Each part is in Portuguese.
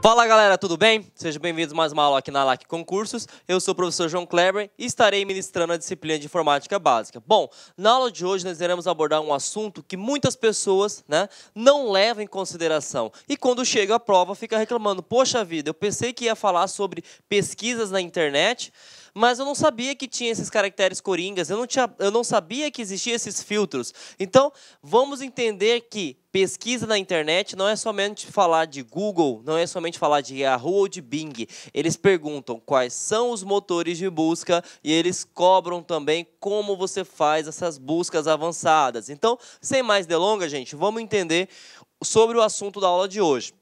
Fala galera, tudo bem? Sejam bem-vindos mais uma aula aqui na LAC Concursos. Eu sou o professor João Kleber e estarei ministrando a disciplina de informática básica. Bom, na aula de hoje nós iremos abordar um assunto que muitas pessoas né, não levam em consideração e quando chega a prova fica reclamando, poxa vida, eu pensei que ia falar sobre pesquisas na internet, mas eu não sabia que tinha esses caracteres coringas, eu não, tinha, eu não sabia que existiam esses filtros. Então, vamos entender que pesquisa na internet não é somente falar de Google, não é somente falar de Yahoo ou de Bing. Eles perguntam quais são os motores de busca e eles cobram também como você faz essas buscas avançadas. Então, sem mais delongas, gente, vamos entender sobre o assunto da aula de hoje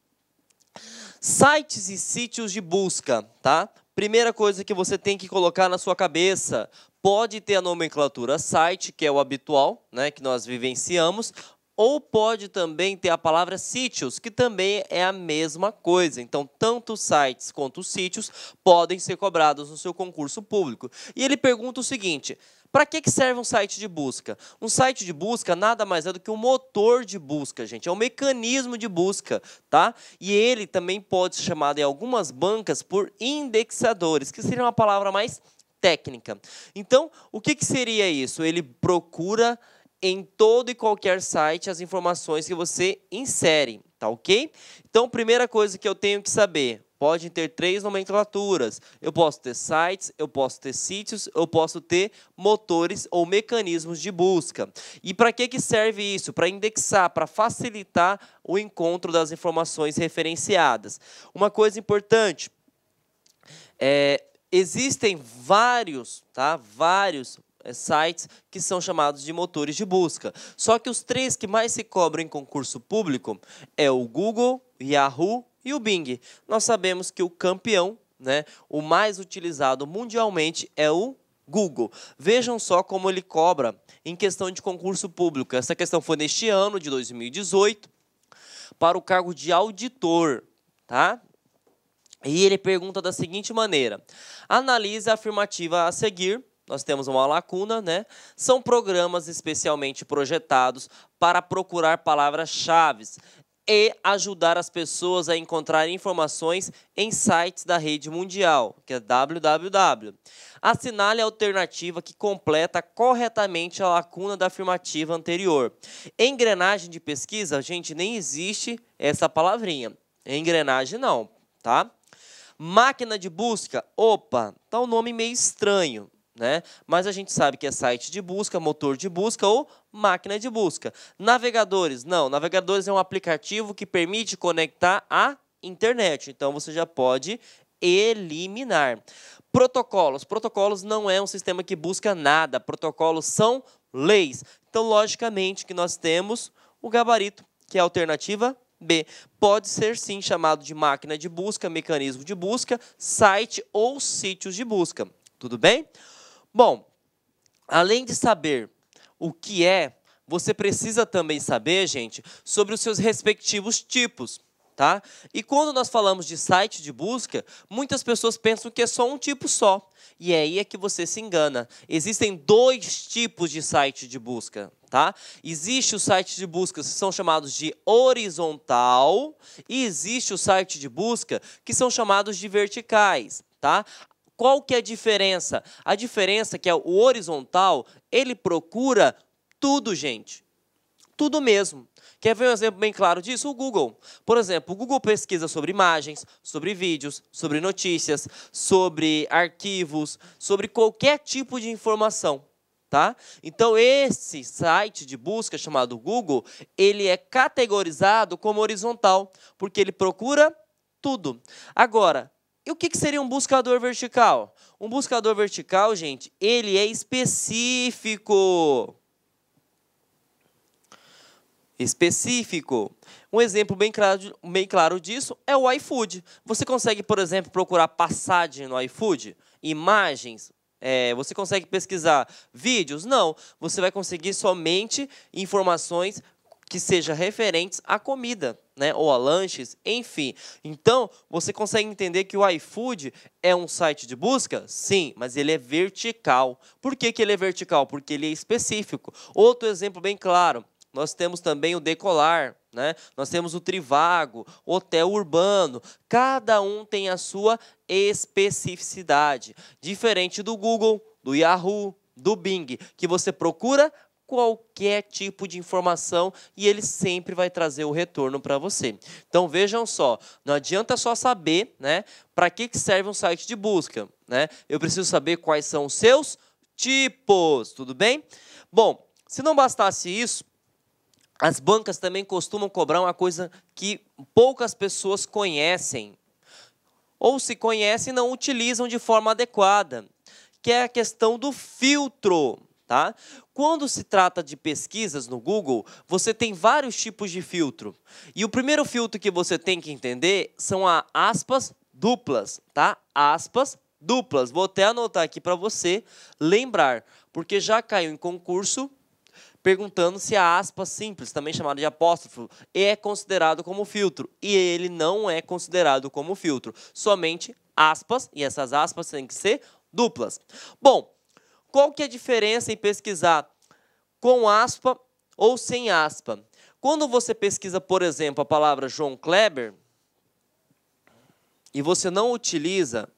sites e sítios de busca, tá? Primeira coisa que você tem que colocar na sua cabeça, pode ter a nomenclatura site, que é o habitual, né, que nós vivenciamos, ou pode também ter a palavra sítios, que também é a mesma coisa. Então, tanto sites quanto sítios podem ser cobrados no seu concurso público. E ele pergunta o seguinte: para que, que serve um site de busca? Um site de busca nada mais é do que um motor de busca, gente. É um mecanismo de busca, tá? E ele também pode ser chamado em algumas bancas por indexadores, que seria uma palavra mais técnica. Então, o que, que seria isso? Ele procura em todo e qualquer site as informações que você insere, tá ok? Então, primeira coisa que eu tenho que saber, pode ter três nomenclaturas. Eu posso ter sites, eu posso ter sítios, eu posso ter motores ou mecanismos de busca. E para que, que serve isso? Para indexar, para facilitar o encontro das informações referenciadas. Uma coisa importante, é, existem vários, tá? Vários eh, sites que são chamados de motores de busca. Só que os três que mais se cobram em concurso público é o Google, Yahoo e o Bing. Nós sabemos que o campeão, né, o mais utilizado mundialmente é o Google. Vejam só como ele cobra em questão de concurso público. Essa questão foi neste ano de 2018 para o cargo de auditor, tá? E ele pergunta da seguinte maneira: analise a afirmativa a seguir nós temos uma lacuna, né? São programas especialmente projetados para procurar palavras-chave e ajudar as pessoas a encontrar informações em sites da rede mundial, que é www. Assinale é a alternativa que completa corretamente a lacuna da afirmativa anterior. Engrenagem de pesquisa, gente, nem existe essa palavrinha. Engrenagem não, tá? Máquina de busca, opa, tá um nome meio estranho. Né? Mas a gente sabe que é site de busca, motor de busca ou máquina de busca. Navegadores, não. Navegadores é um aplicativo que permite conectar à internet. Então você já pode eliminar. Protocolos. Protocolos não é um sistema que busca nada. Protocolos são leis. Então, logicamente, que nós temos o gabarito, que é a alternativa B. Pode ser sim chamado de máquina de busca, mecanismo de busca, site ou sítios de busca. Tudo bem? Bom, além de saber o que é, você precisa também saber, gente, sobre os seus respectivos tipos. Tá? E quando nós falamos de site de busca, muitas pessoas pensam que é só um tipo só. E aí é que você se engana. Existem dois tipos de site de busca, tá? Existe o site de busca que são chamados de horizontal e existe o site de busca que são chamados de verticais, tá? Qual que é a diferença? A diferença é que é o horizontal, ele procura tudo, gente. Tudo mesmo. Quer ver um exemplo bem claro disso? O Google. Por exemplo, o Google pesquisa sobre imagens, sobre vídeos, sobre notícias, sobre arquivos, sobre qualquer tipo de informação. Tá? Então, esse site de busca chamado Google, ele é categorizado como horizontal, porque ele procura tudo. Agora, e o que, seria um buscador vertical? Um buscador vertical, gente, ele é específico. Específico. Um exemplo bem claro, bem claro disso é o iFood. Você consegue, por exemplo, procurar passagem no iFood? Imagens? É, você consegue pesquisar vídeos? Não. Você vai conseguir somente informações que sejam referentes à comida né, ou a lanches, enfim. Então, você consegue entender que o iFood é um site de busca? Sim, mas ele é vertical. Por que, que ele é vertical? Porque ele é específico. Outro exemplo bem claro, nós temos também o Decolar, né? Nós temos o Trivago, Hotel Urbano, cada um tem a sua especificidade, diferente do Google, do Yahoo, do Bing, que você procura qualquer tipo de informação e ele sempre vai trazer o retorno para você. Então vejam só, não adianta só saber, né, para que que serve um site de busca, né? Eu preciso saber quais são os seus tipos, tudo bem? Bom, se não bastasse isso, as bancas também costumam cobrar uma coisa que poucas pessoas conhecem ou se conhecem não utilizam de forma adequada, que é a questão do filtro. Tá? Quando se trata de pesquisas no Google, você tem vários tipos de filtro. E o primeiro filtro que você tem que entender são as aspas duplas, tá? Aspas duplas. Vou até anotar aqui para você lembrar, porque já caiu em concurso perguntando se a aspa simples, também chamada de apóstrofo, é considerado como filtro. E ele não é considerado como filtro. Somente aspas, e essas aspas têm que ser duplas. Bom, qual que é a diferença em pesquisar com aspa ou sem aspa? Quando você pesquisa, por exemplo, a palavra João Kleber e você não utiliza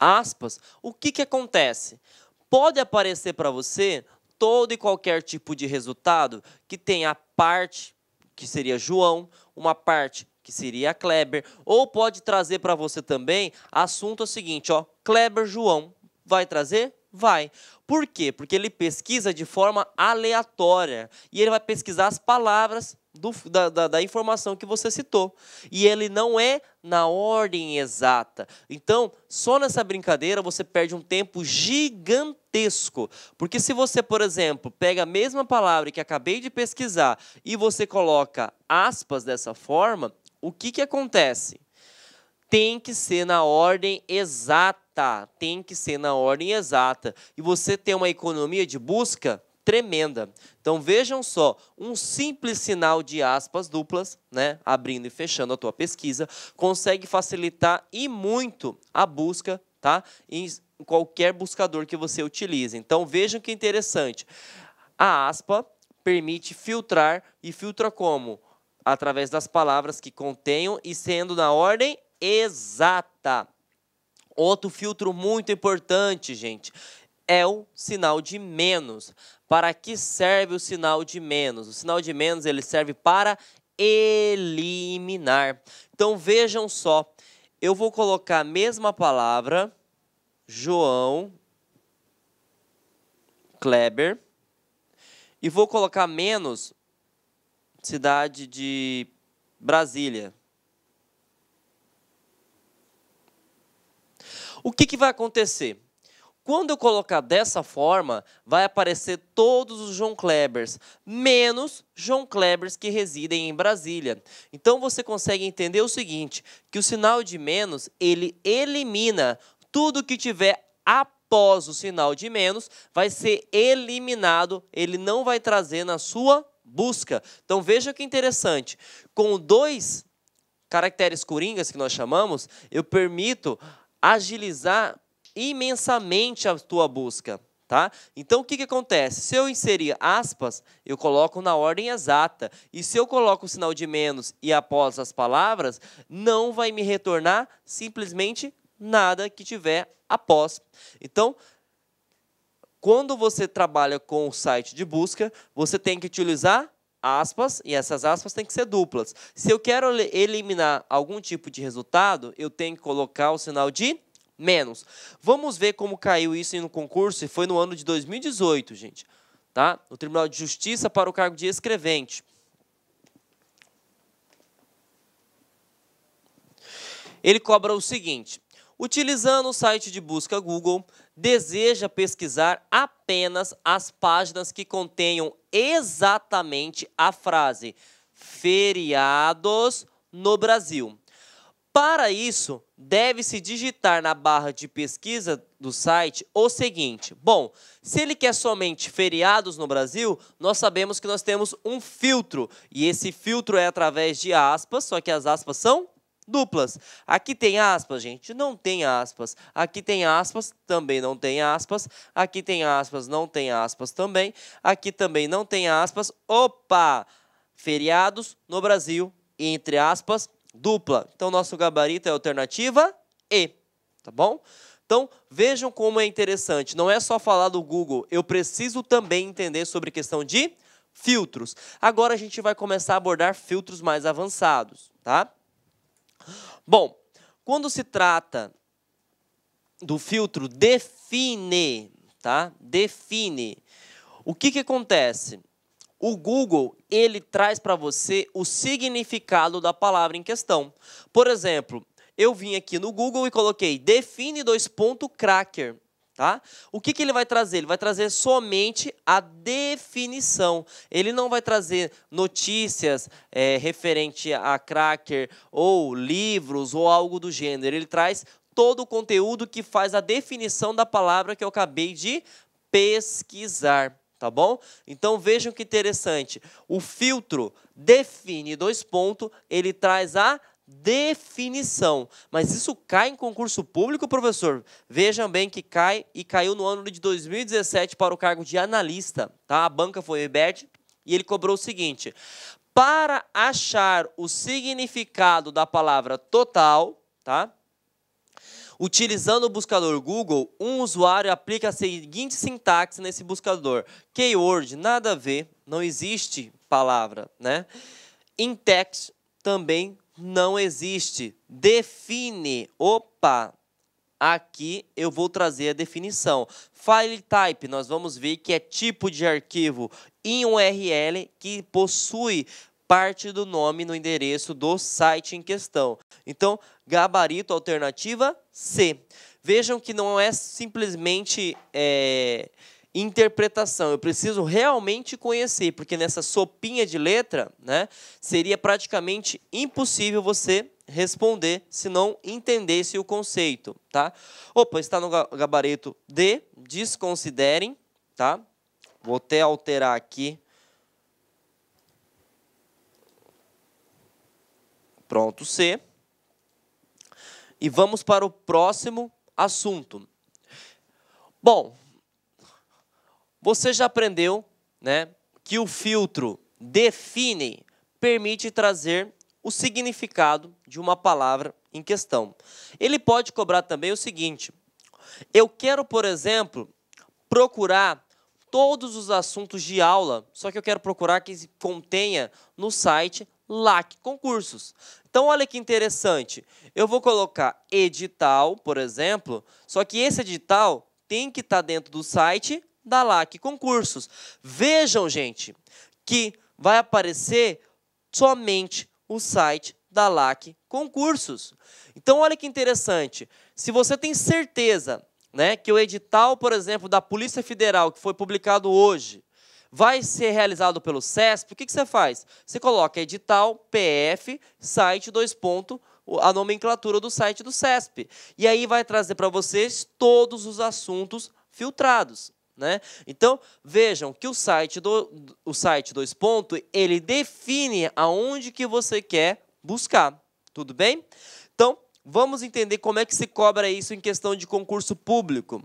aspas, o que, que acontece? Pode aparecer para você todo e qualquer tipo de resultado que tenha a parte, que seria João, uma parte que seria a Kleber, ou pode trazer para você também assunto é o seguinte, ó, Kleber João vai trazer Vai. Por quê? Porque ele pesquisa de forma aleatória e ele vai pesquisar as palavras do, da, da, da, informação que você citou. E ele não é na ordem exata. Então, só nessa brincadeira você perde um tempo gigantesco. Porque se você, por exemplo, pega a mesma palavra que acabei de pesquisar e você coloca aspas dessa forma, o que, que acontece? Tem que ser na ordem exata. Tem que ser na ordem exata. E você tem uma economia de busca tremenda. Então vejam só, um simples sinal de aspas duplas, né, abrindo e fechando a tua pesquisa, consegue facilitar e muito a busca, tá? Em qualquer buscador que você utilize. Então vejam que interessante. A aspa permite filtrar e filtra como através das palavras que contenham e sendo na ordem exata. Outro filtro muito importante, gente, é o sinal de menos. Para que serve o sinal de menos? O sinal de menos ele serve para eliminar. Então vejam só, eu vou colocar a mesma palavra João Kleber e vou colocar menos cidade de Brasília. O que, que vai acontecer? Quando eu colocar dessa forma, vai aparecer todos os João Klebers, menos João Klebers que residem em Brasília. Então você consegue entender o seguinte, que o sinal de menos, ele elimina tudo que tiver após o sinal de menos, vai ser eliminado, ele não vai trazer na sua busca. Então veja que interessante. Com dois caracteres coringas que nós chamamos, eu permito agilizar imensamente a tua busca. Tá? Então, o que, que acontece? Se eu inserir aspas, eu coloco na ordem exata. E se eu coloco o sinal de menos e após as palavras, não vai me retornar simplesmente nada que tiver após. Então, quando você trabalha com o site de busca, você tem que utilizar aspas, e essas aspas têm que ser duplas. Se eu quero eliminar algum tipo de resultado, eu tenho que colocar o sinal de menos. Vamos ver como caiu isso no concurso, e foi no ano de 2018, gente. Tá? No Tribunal de Justiça para o cargo de escrevente. Ele cobra o seguinte: utilizando o site de busca Google, deseja pesquisar apenas as páginas que contenham exatamente a frase feriados no Brasil. Para isso, deve-se digitar na barra de pesquisa do site o seguinte: bom, se ele quer somente feriados no Brasil, nós sabemos que nós temos um filtro e esse filtro é através de aspas, só que as aspas são duplas. Aqui tem aspas, gente, não tem aspas. Aqui tem aspas, também não tem aspas. Aqui tem aspas, não tem aspas também. Aqui também não tem aspas. Opa! Feriados no Brasil, entre aspas, dupla. Então, nosso gabarito é alternativa E, tá bom? Então, vejam como é interessante. Não é só falar do Google, eu preciso também entender sobre questão de filtros. Agora a gente vai começar a abordar filtros mais avançados, tá? Bom, quando se trata do filtro define, tá? Define. O que, que acontece? O Google, ele traz para você o significado da palavra em questão. Por exemplo, eu vim aqui no Google e coloquei define dois ponto cracker. Tá? O que, que ele vai trazer? Ele vai trazer somente a definição. Ele não vai trazer notícias é, referente a cracker ou livros ou algo do gênero. Ele traz todo o conteúdo que faz a definição da palavra que eu acabei de pesquisar, tá bom? Então vejam que interessante. O filtro define dois pontos, ele traz a definição. Mas isso cai em concurso público, professor? Vejam bem que cai e caiu no ano de 2017 para o cargo de analista. Tá? A banca foi o IBET e ele cobrou o seguinte: para achar o significado da palavra total, tá? Utilizando o buscador Google, um usuário aplica a seguinte sintaxe nesse buscador: keyword, nada a ver, não existe palavra, né? In text também não existe. Define. Opa! Aqui eu vou trazer a definição. File type, nós vamos ver que é tipo de arquivo em URL que possui parte do nome no endereço do site em questão. Então, gabarito alternativa C. Vejam que não é simplesmente é, interpretação. Eu preciso realmente conhecer, porque nessa sopinha de letra, né, seria praticamente impossível você responder se não entendesse o conceito, tá? Opa, está no gabarito D, desconsiderem, tá? Vou até alterar aqui. Pronto, C. E vamos para o próximo assunto. Bom, você já aprendeu né, que o filtro define permite trazer o significado de uma palavra em questão. Ele pode cobrar também o seguinte: eu quero, por exemplo, procurar todos os assuntos de aula, só que eu quero procurar que contenha no site LAC Concursos. Então, olha que interessante. Eu vou colocar edital, por exemplo, só que esse edital tem que estar tá dentro do site da LAC Concursos. Vejam, gente, que vai aparecer somente o site da LAC Concursos. Então, olha que interessante. Se você tem certeza né, que o edital, por exemplo, da Polícia Federal, que foi publicado hoje, vai ser realizado pelo CESP, o que, que você faz? Você coloca edital PF site dois ponto, a nomenclatura do site do CESP. E aí vai trazer para vocês todos os assuntos filtrados. Né? Então, vejam que o site do o site dois ponto ele define aonde que você quer buscar, tudo bem? Então, vamos entender como é que se cobra isso em questão de concurso público.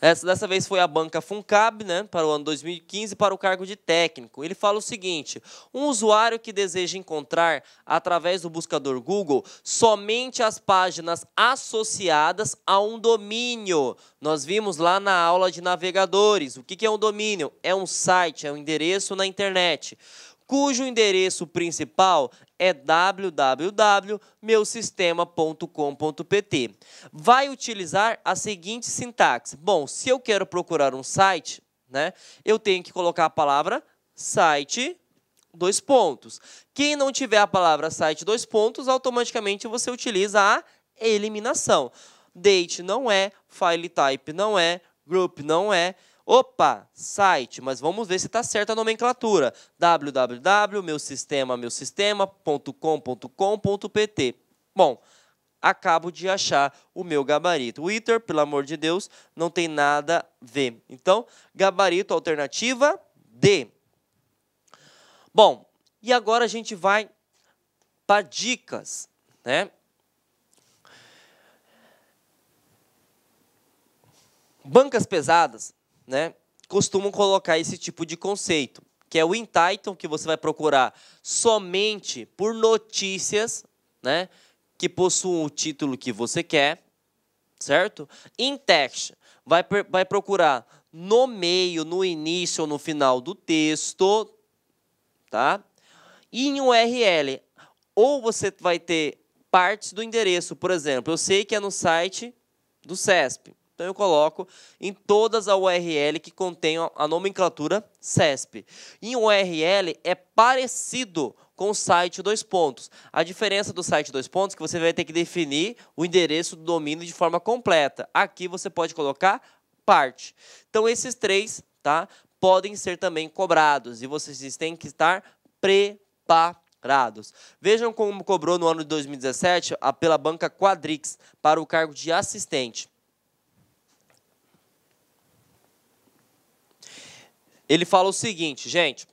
Essa dessa vez foi a banca Funcab, né, para o ano 2015, para o cargo de técnico. Ele fala o seguinte: um usuário que deseja encontrar através do buscador Google somente as páginas associadas a um domínio. Nós vimos lá na aula de navegadores. O que é um domínio? É um site, é um endereço na internet cujo endereço principal é www.meusistema.com.pt. Vai utilizar a seguinte sintaxe. Bom, se eu quero procurar um site, né, eu tenho que colocar a palavra site dois pontos. Quem não tiver a palavra site dois pontos, automaticamente você utiliza a eliminação. Date não é, file type não é, group não é, Opa, site, mas vamos ver se está certa a nomenclatura. www.meusistema.meusistema.com.com.pt. Bom, acabo de achar o meu gabarito. O ITER, pelo amor de Deus, não tem nada a ver. Então, gabarito alternativa D. Bom, e agora a gente vai para dicas, né? Bancas pesadas né, costumam colocar esse tipo de conceito, que é o entitle, que você vai procurar somente por notícias, né, que possuam o título que você quer, certo? Intext vai, vai procurar no meio, no início ou no final do texto, tá? E em URL, ou você vai ter partes do endereço, por exemplo, eu sei que é no site do CESP, então eu coloco em todas a URL que contém a nomenclatura CESP. Em um URL é parecido com o site dois pontos. A diferença do site dois pontos é que você vai ter que definir o endereço do domínio de forma completa. Aqui você pode colocar parte. Então esses três, tá? Podem ser também cobrados e vocês têm que estar preparados. Vejam como cobrou no ano de 2017 pela banca Quadrix para o cargo de assistente. Ele fala o seguinte, gente: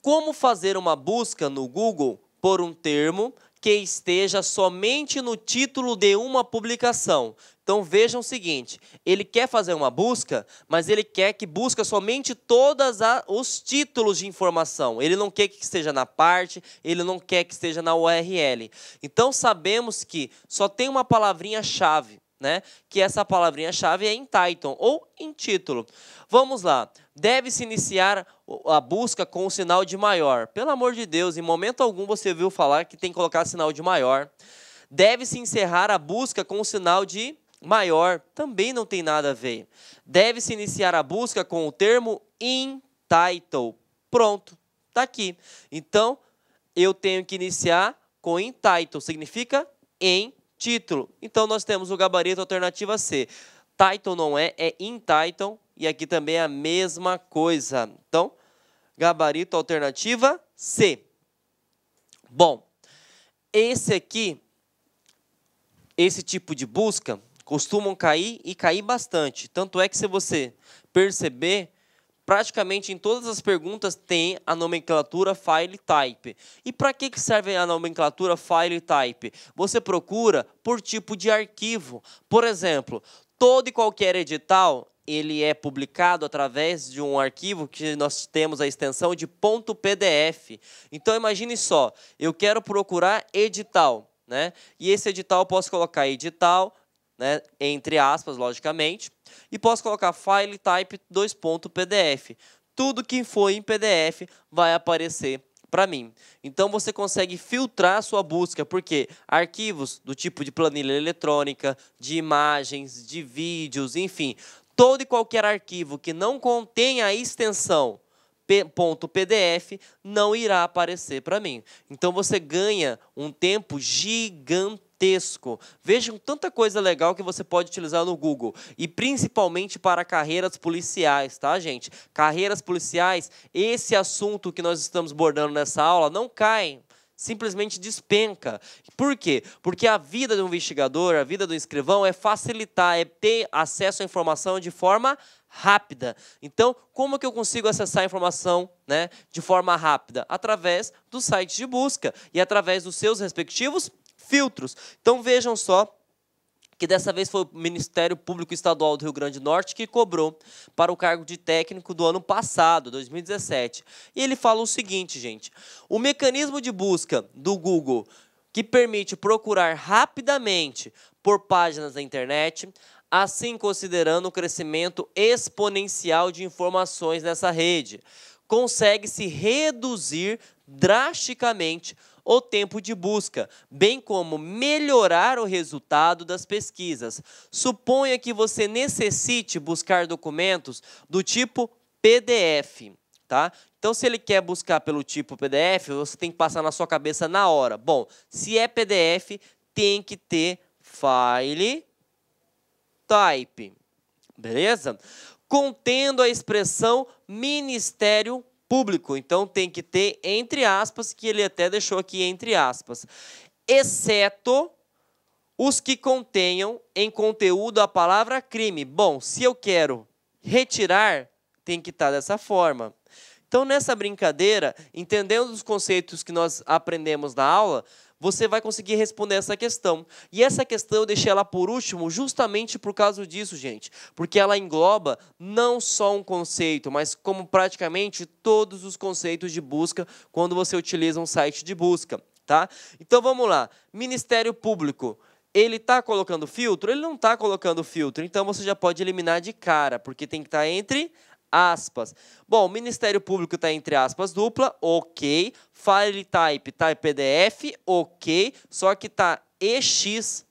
como fazer uma busca no Google por um termo que esteja somente no título de uma publicação. Então vejam o seguinte: ele quer fazer uma busca, mas ele quer que busca somente todos os títulos de informação. Ele não quer que esteja na parte, ele não quer que esteja na URL. Então sabemos que só tem uma palavrinha-chave né? Que essa palavrinha-chave é em title ou em título. Vamos lá. Deve-se iniciar a busca com o sinal de maior. Pelo amor de Deus, em momento algum você viu falar que tem que colocar sinal de maior. Deve-se encerrar a busca com o sinal de maior. Também não tem nada a ver. Deve-se iniciar a busca com o termo in title. Pronto, tá aqui. Então, eu tenho que iniciar com in title, significa em título. Então nós temos o gabarito alternativa C. Title não é, é in title e aqui também é a mesma coisa. Então, gabarito alternativa C. Bom, esse aqui, esse tipo de busca, costumam cair e cair bastante. Tanto é que se você perceber, praticamente em todas as perguntas tem a nomenclatura file type. E para que, serve a nomenclatura file type? Você procura por tipo de arquivo. Por exemplo, todo e qualquer edital ele é publicado através de um arquivo que nós temos a extensão de .pdf. Então imagine só, eu quero procurar edital, né? E esse edital eu posso colocar edital né, entre aspas, logicamente, e posso colocar file type 2.pdf. Tudo que foi em PDF vai aparecer para mim. Então você consegue filtrar sua busca, porque arquivos do tipo de planilha eletrônica, de imagens, de vídeos, enfim, todo e qualquer arquivo que não contenha a extensão .pdf não irá aparecer para mim. Então você ganha um tempo gigantesco gigantesco. Vejam tanta coisa legal que você pode utilizar no Google. E principalmente para carreiras policiais, tá, gente? Carreiras policiais, esse assunto que nós estamos abordando nessa aula não cai simplesmente despenca. Por quê? Porque a vida de um investigador, a vida do escrivão é facilitar, é ter acesso à informação de forma rápida. Então, como que eu consigo acessar a informação né, de forma rápida? Através dos sites de busca e através dos seus respectivos filtros. Então vejam só que dessa vez foi o Ministério Público Estadual do Rio Grande do Norte que cobrou para o cargo de técnico do ano passado, 2017. E ele fala o seguinte, gente: o mecanismo de busca do Google que permite procurar rapidamente por páginas da internet, assim considerando o crescimento exponencial de informações nessa rede, consegue se reduzir drasticamente o tempo de busca, bem como melhorar o resultado das pesquisas. Suponha que você necessite buscar documentos do tipo PDF, tá? Então, se ele quer buscar pelo tipo PDF, você tem que passar na sua cabeça na hora. Bom, se é PDF, tem que ter file type, beleza? Contendo a expressão Ministério público, então tem que ter entre aspas, que ele até deixou aqui entre aspas, exceto os que contenham em conteúdo a palavra crime. Bom, se eu quero retirar, tem que estar dessa forma. Então, nessa brincadeira, entendendo os conceitos que nós aprendemos na aula, você vai conseguir responder essa questão. E essa questão eu deixei ela por último justamente por causa disso, gente. Porque ela engloba não só um conceito, mas como praticamente todos os conceitos de busca quando você utiliza um site de busca, tá? Então vamos lá. Ministério Público ele está colocando filtro? Ele não está colocando filtro. Então você já pode eliminar de cara, porque tem que estar tá entre aspas. Bom, Ministério Público está entre aspas dupla, ok. File type está PDF, ok. Só que está EX,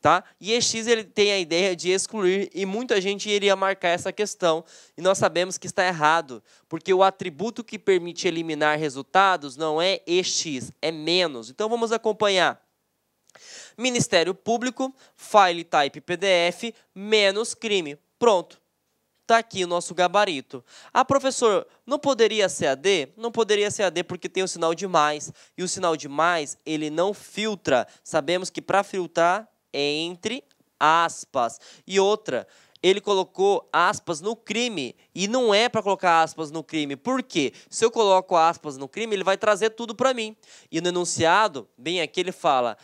tá? E EX tá? ele tem a ideia de excluir e muita gente iria marcar essa questão. E nós sabemos que está errado, porque o atributo que permite eliminar resultados não é EX, é menos. Então vamos acompanhar. Ministério Público, file type PDF, menos crime. Pronto. Está aqui o nosso gabarito. Ah, professor, não poderia ser AD? Não poderia ser AD porque tem o sinal de mais. E o sinal de mais, ele não filtra. Sabemos que para filtrar é entre aspas. E outra, ele colocou aspas no crime e não é para colocar aspas no crime. Por quê? Se eu coloco aspas no crime, ele vai trazer tudo para mim. E no enunciado, bem aqui ele fala: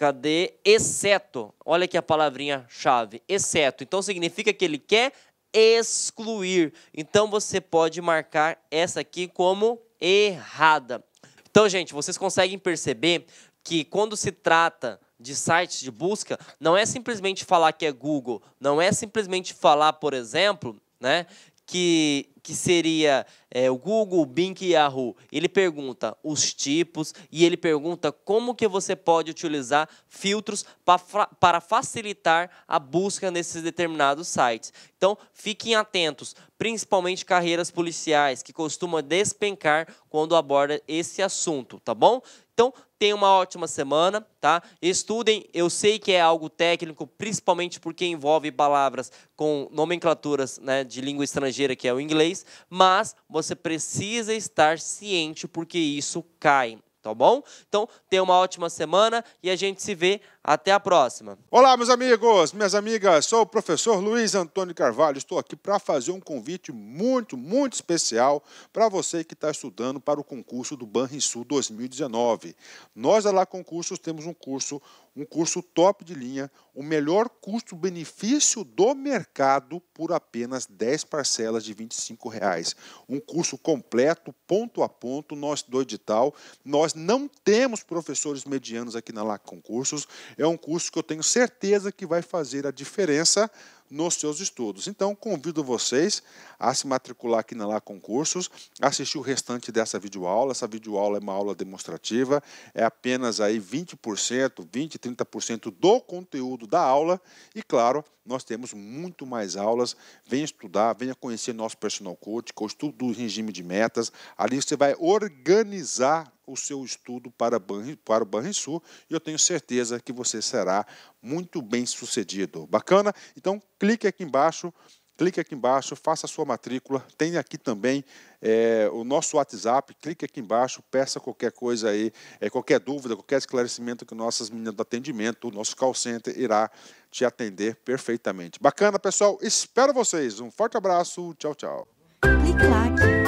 Cadê? Exceto. Olha aqui a palavrinha chave, exceto. Então significa que ele quer excluir. Então você pode marcar essa aqui como errada. Então, gente, vocês conseguem perceber que quando se trata de sites de busca, não é simplesmente falar que é Google, não é simplesmente falar, por exemplo, né, que, que seria é, o Google, o Bing e Yahoo. Ele pergunta os tipos e ele pergunta como que você pode utilizar filtros pra, para facilitar a busca nesses determinados sites. Então, fiquem atentos, principalmente carreiras policiais, que costuma despencar quando aborda esse assunto, tá bom? Então, tenham uma ótima semana, tá? Estudem, eu sei que é algo técnico, principalmente porque envolve palavras com nomenclaturas né, de língua estrangeira, que é o inglês, mas você precisa estar ciente porque isso cai, tá bom? Então, tenha uma ótima semana e a gente se vê até a próxima. Olá, meus amigos, minhas amigas. Sou o professor Luiz Antônio Carvalho. Estou aqui para fazer um convite muito, muito especial para você que está estudando para o concurso do Banrisul 2019. Nós, da Lá Concursos, temos um curso, um curso top de linha, o melhor custo-benefício do mercado por apenas 10 parcelas de R$ 25. Reais. Um curso completo, ponto a ponto, Nosso do edital. Nós não temos professores medianos aqui na Lá Concursos é um curso que eu tenho certeza que vai fazer a diferença nos seus estudos. Então, convido vocês a se matricular aqui na Lá Concursos, assistir o restante dessa videoaula. Essa videoaula é uma aula demonstrativa, é apenas aí 20%, 20%, 30% do conteúdo da aula. E, claro, nós temos muito mais aulas. Venha estudar, venha conhecer nosso personal coach, o estudo o regime de metas. Ali você vai organizar o seu estudo para, para o Banrisul e eu tenho certeza que você será muito bem sucedido. Bacana? Então clique aqui embaixo clique aqui embaixo, faça a sua matrícula. Tem aqui também é, o nosso WhatsApp, clique aqui embaixo, peça qualquer coisa aí, é, qualquer dúvida, qualquer esclarecimento que nossas meninas do atendimento, o nosso call center irá te atender perfeitamente. Bacana, pessoal? Espero vocês. Um forte abraço. Tchau, tchau. Clique lá.